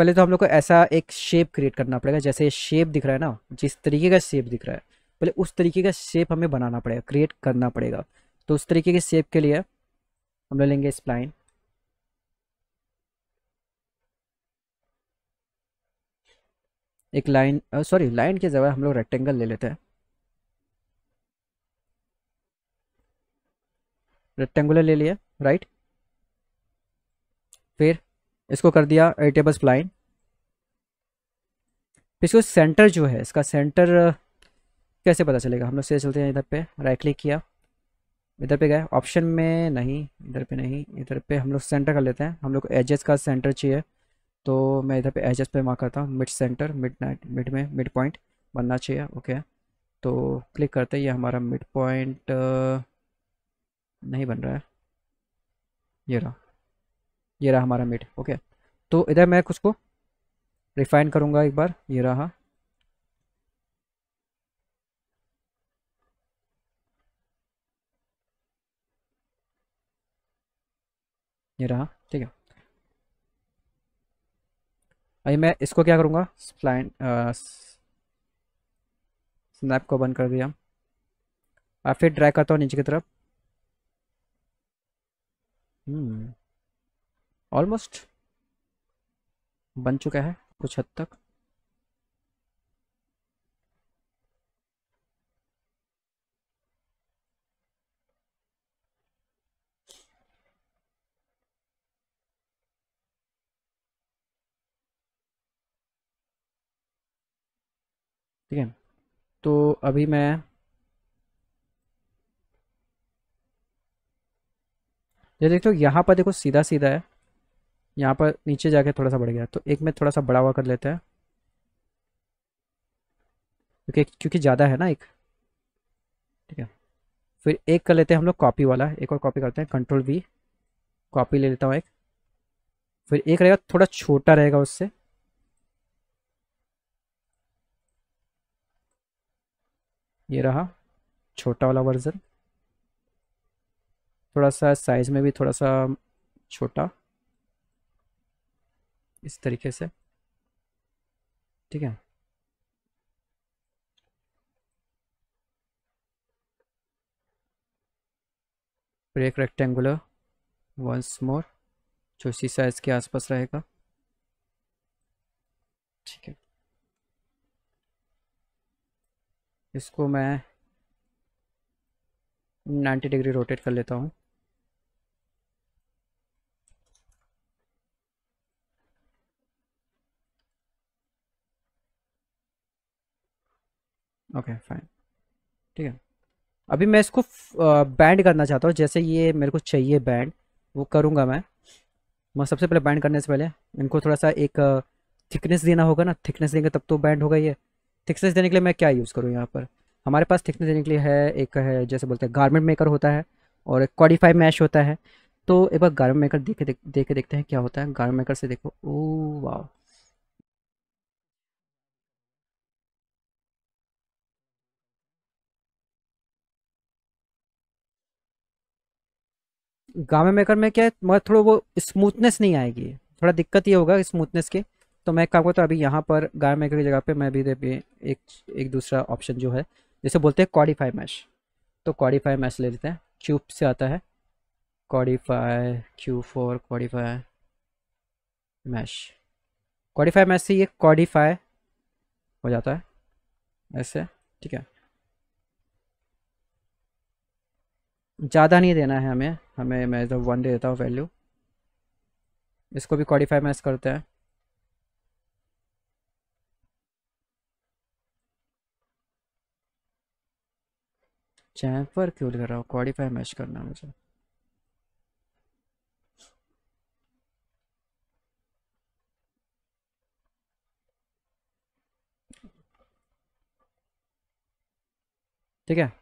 पहले तो हम लोग को ऐसा एक शेप क्रिएट करना पड़ेगा जैसे शेप दिख रहा है ना जिस तरीके का शेप दिख रहा है पहले उस तरीके का शेप हमें बनाना पड़ेगा क्रिएट करना पड़ेगा तो उस तरीके के शेप के लिए हम लोग लेंगे स्प्लाइन एक लाइन सॉरी लाइन के जगह हम लोग रेक्टेंगल ले लेते हैं रेक्टेंगुलर ले लिया राइट फिर इसको कर दिया एटेबल स्प्लाइन इसको सेंटर जो है इसका सेंटर कैसे पता चलेगा हम लोग से चलते हैं इधर पे राइट क्लिक किया इधर पे गए ऑप्शन में नहीं इधर पे नहीं इधर पे हम लोग सेंटर कर लेते हैं हम लोग एजेस का सेंटर चाहिए तो मैं इधर पे एजेस पे मार करता हूँ mid centre mid night mid में मिड पॉइंट बनना चाहिए ओके तो क्लिक करते ये हमारा मिड पॉइंट uh, नहीं बन रहा है ये रहा ये रहा हमारा मिड ओके तो इधर मैं कुछ को रिफाइन करूँगा एक बार ये रहा ये रहा ठीक है अभी मैं इसको क्या करूँगा स्प्लाइन स्नैप को बंद कर दिया और फिर ड्रैग करता हूँ नीचे की तरफ ऑलमोस्ट हम्म, बन चुका है कुछ हद तक ठीक है तो अभी मैं ये देखो यहाँ पर देखो सीधा सीधा है यहाँ पर नीचे जाके थोड़ा सा बढ़ गया तो एक में थोड़ा सा बड़ा हुआ कर लेते हैं क्योंकि क्योंकि ज़्यादा है ना एक ठीक है फिर एक कर लेते हैं हम लोग कॉपी वाला एक और कॉपी करते हैं कंट्रोल वी कॉपी ले लेता हूँ एक फिर एक रहेगा थोड़ा छोटा रहेगा उससे ये रहा छोटा वाला वर्जन थोड़ा सा साइज़ में भी थोड़ा सा छोटा इस तरीके से ठीक है फिर एक रेक्टेंगुलर वंस मोर जो इसी साइज़ के आसपास रहेगा ठीक है इसको मैं 90 डिग्री रोटेट कर लेता हूँ ओके फाइन ठीक है अभी मैं इसको बैंड करना चाहता हूँ जैसे ये मेरे को चाहिए बैंड वो करूँगा मैं मैं सबसे पहले बैंड करने से पहले इनको थोड़ा सा एक थिकनेस देना होगा ना थिकनेस देंगे तब तो बैंड होगा ये थिकनेस देने के लिए मैं क्या यूज़ करूँ यहाँ पर हमारे पास थिकनेस देने के लिए है एक है जैसे बोलते हैं गारमेंट मेकर होता है और एक क्वालिफाई मैश होता है तो एक बार गारमेंट मेकर देखे देख देखे देखते हैं क्या होता है गारमेंट मेकर से देखो ओ वाह गामे मेकर में क्या है मगर थोड़ा वो स्मूथनेस नहीं आएगी थोड़ा दिक्कत ये होगा स्मूथनेस के तो मैं कहा करता अभी यहाँ पर गाय मेकर की जगह पे मैं भी एक एक दूसरा ऑप्शन जो है जैसे बोलते हैं कॉडीफाई मैश तो क्वाडिफाई मैश ले लेते हैं क्यूब से आता है कॉडीफाई क्यू फोर कॉडीफाई मैश क्वाडिफाई मैश से ये क्वाडिफाई हो जाता है ऐसे ठीक है ज़्यादा नहीं देना है हमें हमें मैं जब वन दे देता हूँ वैल्यू इसको भी क्वालिफाई मैच करते हैं चैम्पर क्यों लिख रहा हूँ क्वालिफाई मैच करना मुझे ठीक है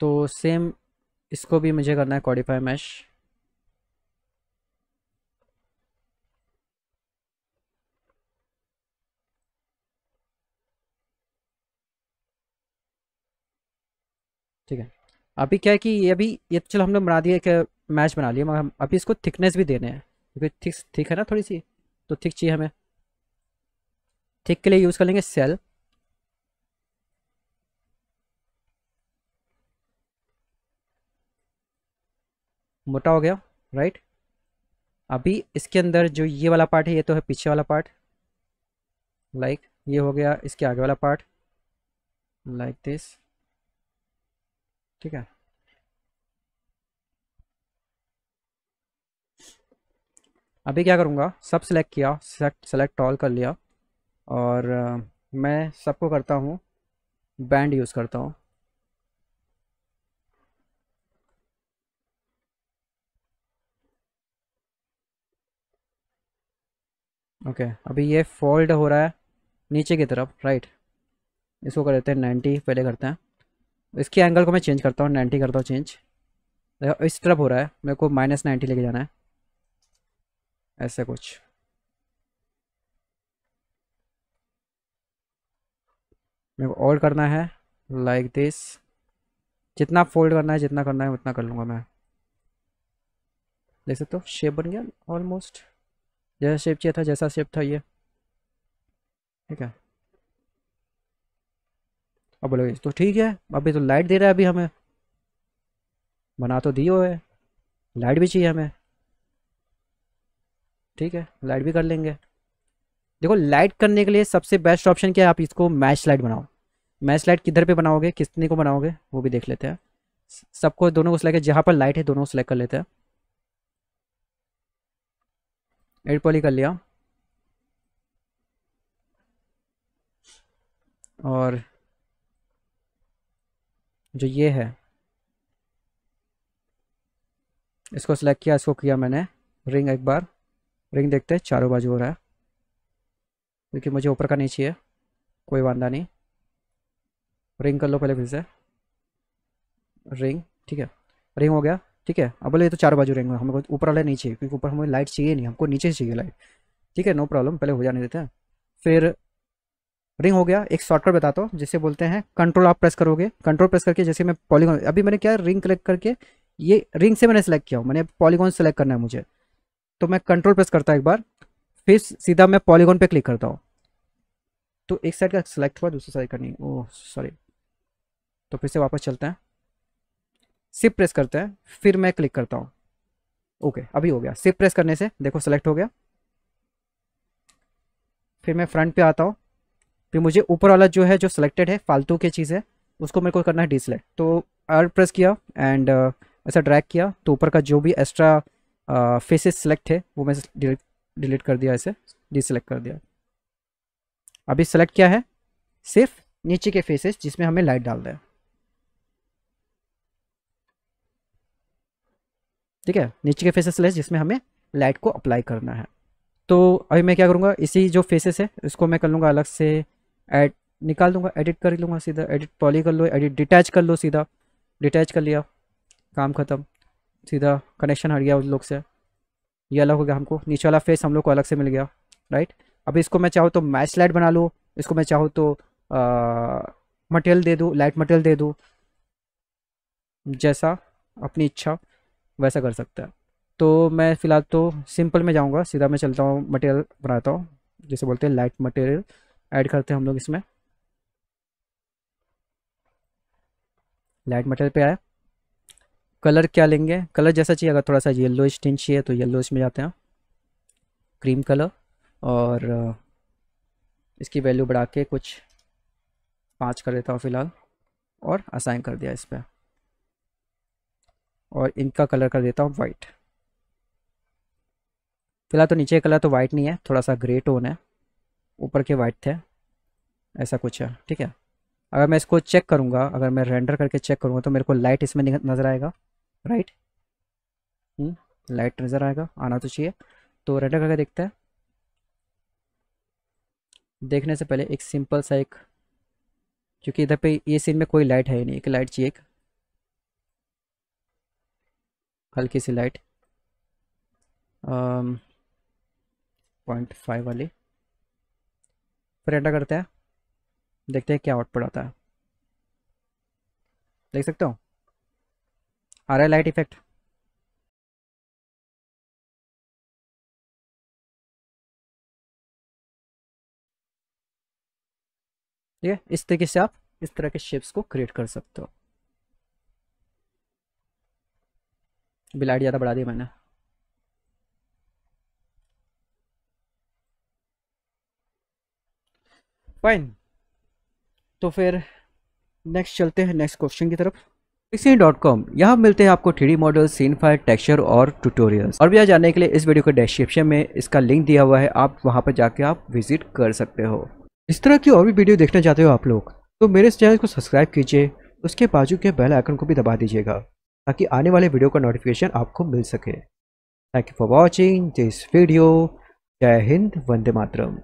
तो सेम इसको भी मुझे करना है कॉडिफाई मैश ठीक है अभी क्या है कि ये अभी ये तो चलो हमने बना दिया एक मैच बना लिया मगर अभी इसको थिकनेस भी देने हैं क्योंकि थिक थिक है ना थोड़ी सी तो थिक चाहिए हमें थिक के लिए यूज़ कर लेंगे सेल मोटा हो गया राइट अभी इसके अंदर जो ये वाला पार्ट है ये तो है पीछे वाला पार्ट लाइक like, ये हो गया इसके आगे वाला पार्ट लाइक दिस ठीक है अभी क्या करूँगा सब सेलेक्ट किया सेलेक्ट ऑल कर लिया और uh, मैं सबको करता हूँ बैंड यूज़ करता हूँ ओके okay, अभी ये फोल्ड हो रहा है नीचे की तरफ राइट इसको कर देते हैं नाइन्टी पहले करते हैं इसके एंगल को मैं चेंज करता हूँ नाइन्टी करता हूँ चेंज इस तरफ हो रहा है मेरे को माइनस नाइन्टी लेके जाना है ऐसे कुछ मेरे को ऑल्ड करना है लाइक like दिस जितना फोल्ड करना है जितना करना है उतना कर लूँगा मैं देख सकते हो शेप बन गया ऑलमोस्ट जैसा शेप चाहिए था जैसा शेप था ये ठीक है अब बोलोगे तो ठीक है अभी तो लाइट दे रहा है अभी हमें बना तो दी है लाइट भी चाहिए हमें ठीक है लाइट भी कर लेंगे देखो लाइट करने के लिए सबसे बेस्ट ऑप्शन क्या है आप इसको मैच लाइट बनाओ मैच लाइट किधर पे बनाओगे कितने को बनाओगे वो भी देख लेते हैं सबको दोनों को सिलेक्ट जहाँ पर लाइट है दोनों को सिलेक्ट कर लेते हैं एड पॉली कर लिया और जो ये है इसको सेलेक्ट किया इसको किया मैंने रिंग एक बार रिंग देखते हैं चारों बाजू हो रहा है क्योंकि मुझे ऊपर का नहीं चाहिए कोई वादा नहीं रिंग कर लो पहले फिर से रिंग ठीक है रिंग हो गया ठीक है अब बोले तो चार बाजू रहेंगे हमको ऊपर वाला नहीं चाहिए क्योंकि ऊपर हमें लाइट चाहिए नहीं हमको नीचे चाहिए लाइट ठीक है नो प्रॉब्लम पहले हो जाने देते हैं फिर रिंग हो गया एक शॉर्टकट बताता हूँ जिसे बोलते हैं कंट्रोल आप प्रेस करोगे कंट्रोल प्रेस करके जैसे मैं पॉलीगॉन अभी मैंने क्या रिंग कलेक्ट करके ये रिंग से मैंने सेलेक्ट किया हूँ मैंने पॉलीगॉन सेलेक्ट करना है मुझे तो मैं कंट्रोल प्रेस करता हूँ एक बार फिर सीधा मैं पॉलीगॉन पे क्लिक करता हूँ तो एक साइड का सेलेक्ट हुआ दूसरी साइड का नहीं ओह सॉरी तो फिर से वापस चलते हैं सिप प्रेस करते हैं फिर मैं क्लिक करता हूँ ओके अभी हो गया सिप प्रेस करने से देखो सेलेक्ट हो गया फिर मैं फ्रंट पे आता हूँ फिर मुझे ऊपर वाला जो है जो सिलेक्टेड है फालतू की चीज़ है उसको मेरे को करना है डिसलेक्ट तो आर प्रेस किया एंड uh, ऐसा ड्रैग किया तो ऊपर का जो भी एक्स्ट्रा फेसेस सेलेक्ट है वो मैं डिलीट डिलीट कर दिया ऐसे डिसलेक्ट कर दिया अभी सेलेक्ट क्या है सिर्फ नीचे के फेसेस जिसमें हमें लाइट डाल दें ठीक है नीचे के फेसेस लेस जिसमें हमें लाइट को अप्लाई करना है तो अभी मैं क्या करूँगा इसी जो फेसेस है इसको मैं कर लूँगा अलग से एड निकाल दूंगा एडिट कर लूँगा सीधा एडिट पॉली कर लो एडिट डिटैच कर लो सीधा डिटैच कर लिया काम ख़त्म सीधा कनेक्शन हट गया उस लोग से ये अलग हो गया हमको नीचे वाला फेस हम लोग को अलग से मिल गया राइट अब इसको मैं चाहूँ तो मैच लाइट बना लूँ इसको मैं चाहूँ तो मटेरियल दे दूँ लाइट मटेरियल दे दूँ जैसा अपनी इच्छा वैसा कर सकते हैं तो मैं फ़िलहाल तो सिंपल में जाऊँगा सीधा मैं चलता हूँ मटेरियल बनाता हूँ जैसे बोलते हैं लाइट मटेरियल ऐड करते हैं हम लोग इसमें लाइट मटेरियल पे आया कलर क्या लेंगे कलर जैसा चाहिए अगर थोड़ा सा येल्लो स्टिंच चाहिए तो येल्लो इसमें जाते हैं क्रीम कलर और इसकी वैल्यू बढ़ा के कुछ पाँच कर देता हूँ फ़िलहाल और असाइन कर दिया इस पर और इनका कलर कर देता हूँ वाइट फिलहाल तो नीचे कलर तो वाइट नहीं है थोड़ा सा ग्रे टोन है ऊपर के वाइट थे ऐसा कुछ है ठीक है अगर मैं इसको चेक करूँगा अगर मैं रेंडर करके चेक करूँगा तो मेरे को लाइट इसमें नज़र आएगा राइट लाइट नज़र आएगा आना तो चाहिए तो रेंडर करके देखते हैं देखने से पहले एक सिंपल सा एक क्योंकि इधर पे ये सीन में कोई लाइट है ही नहीं एक लाइट चाहिए एक हल्की सी लाइट पॉइंट फाइव वाली फिर एंटर करते हैं देखते हैं क्या आउटपुट आता है देख सकते हो आ रहा है लाइट इफेक्ट ठीक है इस तरीके से आप इस तरह के शेप्स को क्रिएट कर सकते हो बिलाइट ज़्यादा बढ़ा दी मैंने फाइन तो फिर नेक्स्ट चलते हैं नेक्स्ट क्वेश्चन की तरफ डॉट कॉम यहाँ मिलते हैं आपको three D model scene file texture और ट्यूटोरियल्स और भी जाने के लिए इस वीडियो के डिस्क्रिप्शन में इसका लिंक दिया हुआ है आप वहाँ पर जाके आप विजिट कर सकते हो इस तरह की और भी वीडियो देखना चाहते हो आप लोग तो मेरे इस चैनल को सब्सक्राइब कीजिए उसके बाजू के बेल आइकन को भी दबा दीजिएगा ताकि आने वाले वीडियो का नोटिफिकेशन आपको मिल सके thank you for watching this video जय हिंद वंदे मातरम